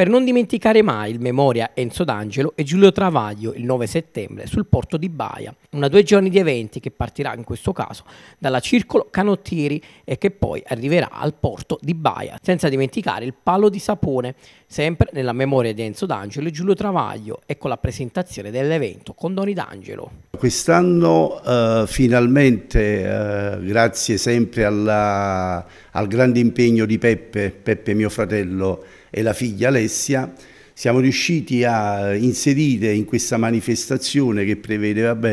per non dimenticare mai il memoria Enzo D'Angelo e Giulio Travaglio il 9 settembre sul porto di Baia, una due giorni di eventi che partirà in questo caso dalla Circolo Canottieri e che poi arriverà al porto di Baia, senza dimenticare il Palo di Sapone, sempre nella memoria di Enzo D'Angelo e Giulio Travaglio e con la presentazione dell'evento con Doni D'Angelo. Quest'anno eh, finalmente, eh, grazie sempre alla, al grande impegno di Peppe, Peppe mio fratello e la figlia Alessia, siamo riusciti a inserire in questa manifestazione che prevede vabbè,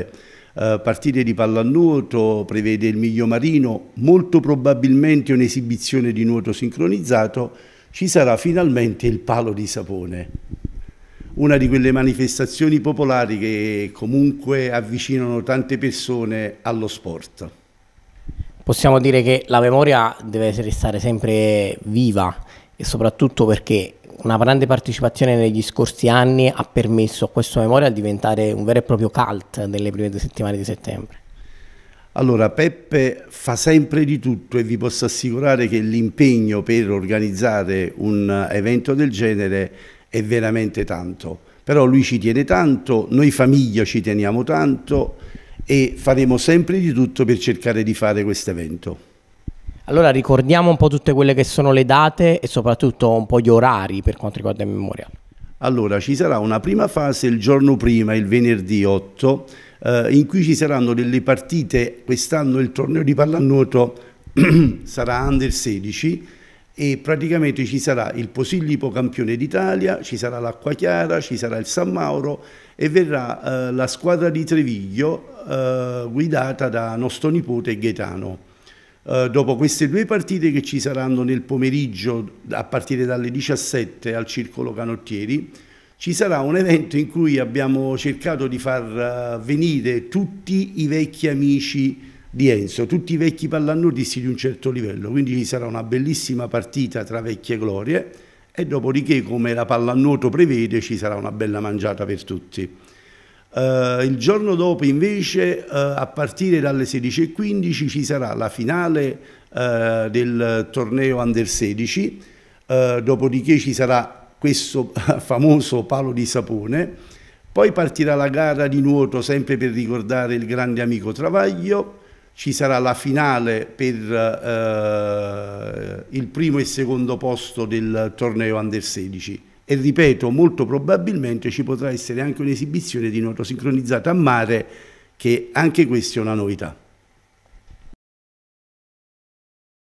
eh, partite di pallanuoto, prevede il miglio marino, molto probabilmente un'esibizione di nuoto sincronizzato, ci sarà finalmente il palo di sapone una di quelle manifestazioni popolari che comunque avvicinano tante persone allo sport. Possiamo dire che la memoria deve restare sempre viva e soprattutto perché una grande partecipazione negli scorsi anni ha permesso a questo memoria di diventare un vero e proprio cult nelle prime due settimane di settembre. Allora, Peppe fa sempre di tutto e vi posso assicurare che l'impegno per organizzare un evento del genere è è veramente tanto. Però lui ci tiene tanto, noi famiglia ci teniamo tanto e faremo sempre di tutto per cercare di fare questo evento. Allora ricordiamo un po' tutte quelle che sono le date e soprattutto un po' gli orari per quanto riguarda il memoriale. Allora ci sarà una prima fase il giorno prima, il venerdì 8, eh, in cui ci saranno delle partite, quest'anno il torneo di pallanuoto sarà under 16, e praticamente ci sarà il Posillipo campione d'Italia, ci sarà l'Acqua Chiara, ci sarà il San Mauro e verrà eh, la squadra di Treviglio eh, guidata da nostro nipote Gaetano. Eh, dopo queste due partite che ci saranno nel pomeriggio a partire dalle 17 al Circolo Canottieri, ci sarà un evento in cui abbiamo cercato di far eh, venire tutti i vecchi amici di Enzo, tutti i vecchi pallannutisti di un certo livello, quindi ci sarà una bellissima partita tra vecchie glorie e dopodiché come la pallanuoto prevede ci sarà una bella mangiata per tutti. Uh, il giorno dopo invece uh, a partire dalle 16.15 ci sarà la finale uh, del torneo Under 16, dopodiché ci sarà questo famoso palo di sapone, poi partirà la gara di nuoto sempre per ricordare il grande amico Travaglio, ci sarà la finale per eh, il primo e secondo posto del torneo Under 16 e ripeto molto probabilmente ci potrà essere anche un'esibizione di nuoto sincronizzata a mare che anche questa è una novità.